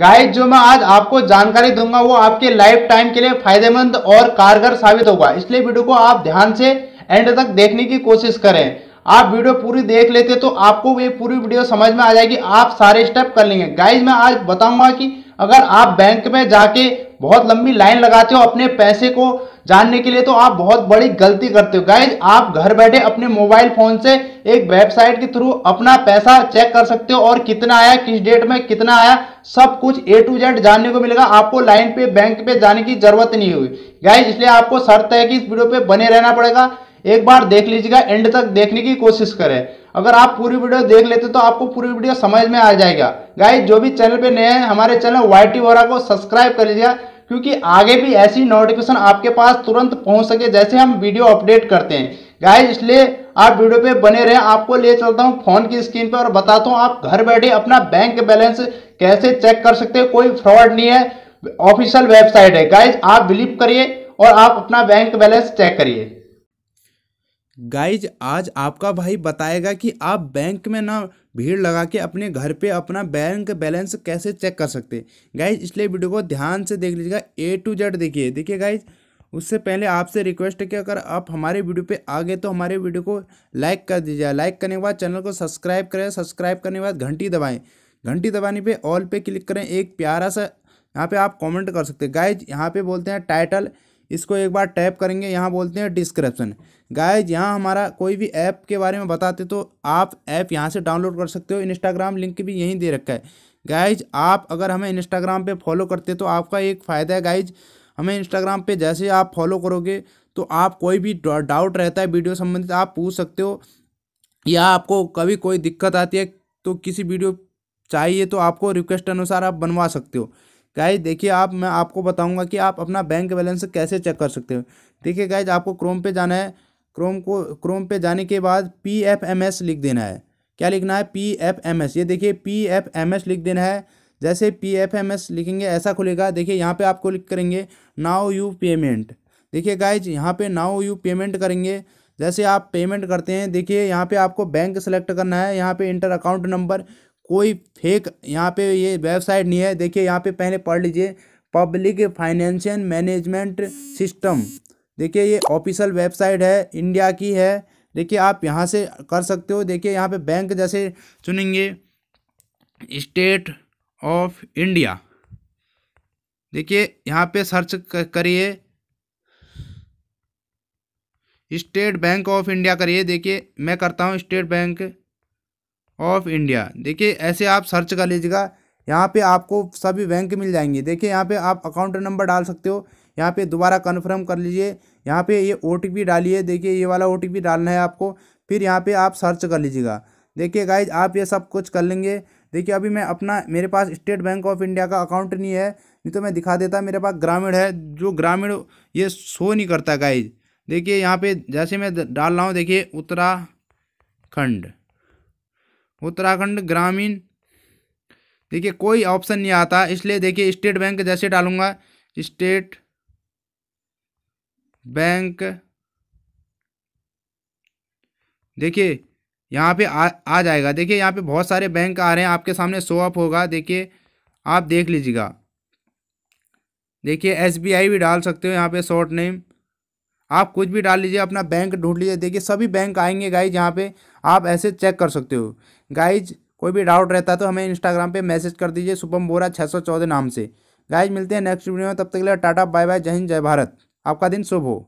guys जो मैं आज आपको जानकारी दूंगा वो आपके लाइफ टाइम के लिए फायदेमंद और कारगर साबित होगा इसलिए वीडियो को आप ध्यान से एंड तक देखने की कोशिश करें आप वीडियो पूरी देख लेते तो आपको ये पूरी वीडियो समझ में आ जाएगी आप सारे स्टेप कर लेंगे गाइज मैं आज बताऊंगा कि अगर आप बैंक में जाके बहुत लंबी लाइन लगाते हो अपने पैसे को जानने के लिए तो आप बहुत बड़ी गलती करते हो गाइज आप घर बैठे अपने मोबाइल फोन से एक वेबसाइट के थ्रू अपना पैसा चेक कर सकते हो और कितना आया किस डेट में कितना आया सब कुछ ए टू जेड जानने को मिलेगा आपको लाइन पे बैंक पे जाने की जरूरत नहीं हुई गाइज इसलिए आपको शर्त है कि इस वीडियो पे बने रहना पड़ेगा एक बार देख लीजिएगा एंड तक देखने की कोशिश करें अगर आप पूरी वीडियो देख लेते तो आपको पूरी वीडियो समझ में आ जाएगा गाइज जो भी चैनल पे नए हैं हमारे चैनल वाई टी वोरा को सब्सक्राइब कर लीजिएगा क्योंकि आगे भी ऐसी नोटिफिकेशन आपके पास तुरंत पहुंच सके जैसे हम वीडियो अपडेट करते हैं गाइज इसलिए आप वीडियो पे बने रहें आपको ले चलता हूं फोन की स्क्रीन पर और बताता हूं आप घर बैठे अपना बैंक बैलेंस कैसे चेक कर सकते हैं कोई फ्रॉड नहीं है ऑफिशियल वेबसाइट है गाइज आप बिलीव करिए और आप अपना बैंक बैलेंस चेक करिए गाइज आज आपका भाई बताएगा कि आप बैंक में ना भीड़ लगा के अपने घर पे अपना बैंक बैलेंस कैसे चेक कर सकते हैं गाइज इसलिए वीडियो को ध्यान से देख लीजिएगा ए टू जेड देखिए देखिए गाइज उससे पहले आपसे रिक्वेस्ट है कि अगर आप हमारे वीडियो पे आ गए तो हमारे वीडियो को लाइक कर दीजिए लाइक करने के बाद चैनल को सब्सक्राइब करें सब्सक्राइब करने के बाद घंटी दबाएँ घंटी दबाने पर ऑल पे क्लिक करें एक प्यारा सा यहाँ पर आप कॉमेंट कर सकते हैं गाइज यहाँ पर बोलते हैं टाइटल इसको एक बार टैप करेंगे यहाँ बोलते हैं डिस्क्रिप्सन गाइज यहाँ हमारा कोई भी ऐप के बारे में बताते तो आप ऐप यहाँ से डाउनलोड कर सकते हो इंस्टाग्राम लिंक भी यहीं दे रखा है गाइज आप अगर हमें इंस्टाग्राम पे फॉलो करते तो आपका एक फ़ायदा है गाइज हमें इंस्टाग्राम पे जैसे आप फॉलो करोगे तो आप कोई भी डाउट रहता है वीडियो संबंधित आप पूछ सकते हो या आपको कभी कोई दिक्कत आती है तो किसी वीडियो चाहिए तो आपको रिक्वेस्ट अनुसार आप बनवा सकते हो गाइज देखिए आप मैं आपको बताऊंगा कि आप अपना बैंक बैलेंस कैसे चेक कर सकते हो देखिए गाइज आपको क्रोम पे जाना है क्रोम को क्रोम पे जाने के बाद पी एफ एम एस लिख देना है क्या लिखना है पी एफ एम एस ये देखिए पी एफ एम एस लिख देना है जैसे पी एफ एम एस लिखेंगे ऐसा खुलेगा देखिए यहाँ पे आपको लिख करेंगे नाउ यू पेमेंट देखिए गाइज यहाँ पे नाउ यू पेमेंट करेंगे जैसे आप पेमेंट करते हैं देखिए यहाँ पे आपको बैंक सेलेक्ट करना है यहाँ पे इंटर अकाउंट नंबर कोई फेक यहाँ पे ये वेबसाइट नहीं है देखिए यहाँ पे पहले पढ़ लीजिए पब्लिक फाइनेंशियल मैनेजमेंट सिस्टम देखिए ये ऑफिशियल वेबसाइट है इंडिया की है देखिए आप यहाँ से कर सकते हो देखिए यहाँ पे बैंक जैसे चुनेंगे स्टेट ऑफ इंडिया देखिए यहाँ पे सर्च करिए स्टेट बैंक ऑफ इंडिया करिए देखिए मैं करता हूँ स्टेट बैंक ऑफ इंडिया देखिए ऐसे आप सर्च कर लीजिएगा यहाँ पे आपको सभी बैंक मिल जाएंगे देखिए यहाँ पे आप अकाउंट नंबर डाल सकते हो यहाँ पे दोबारा कन्फर्म कर लीजिए यहाँ पे ये ओ डालिए देखिए ये वाला ओ डालना है आपको फिर यहाँ पे आप सर्च कर लीजिएगा देखिए गाइज आप ये सब कुछ कर लेंगे देखिए अभी मैं अपना मेरे पास स्टेट बैंक ऑफ इंडिया का अकाउंट नहीं है नहीं तो मैं दिखा देता मेरे पास ग्रामीण है जो ग्रामीण ये शो नहीं करता गाइज देखिए यहाँ पे जैसे मैं डाल रहा हूँ देखिए उत्तराखंड उत्तराखंड ग्रामीण देखिए कोई ऑप्शन नहीं आता इसलिए देखिए स्टेट बैंक जैसे डालूंगा स्टेट बैंक देखिए यहाँ पे आ आ जाएगा देखिए यहाँ पे बहुत सारे बैंक आ रहे हैं आपके सामने शो अप होगा देखिए आप देख लीजिएगा देखिए एसबीआई भी डाल सकते हो यहाँ पे शॉर्ट नेम आप कुछ भी डाल लीजिए अपना बैंक ढूंढ लीजिए देखिए सभी बैंक आएंगे गाइज यहाँ पे आप ऐसे चेक कर सकते हो गाइज कोई भी डाउट रहता है तो हमें इंस्टाग्राम पे मैसेज कर दीजिए शुभम बोरा छः सौ चौदह नाम से गाइज मिलते हैं नेक्स्ट वीडियो में तब तक के लिए टाटा बाय बाय जय हिंद जय भारत आपका दिन शुभ हो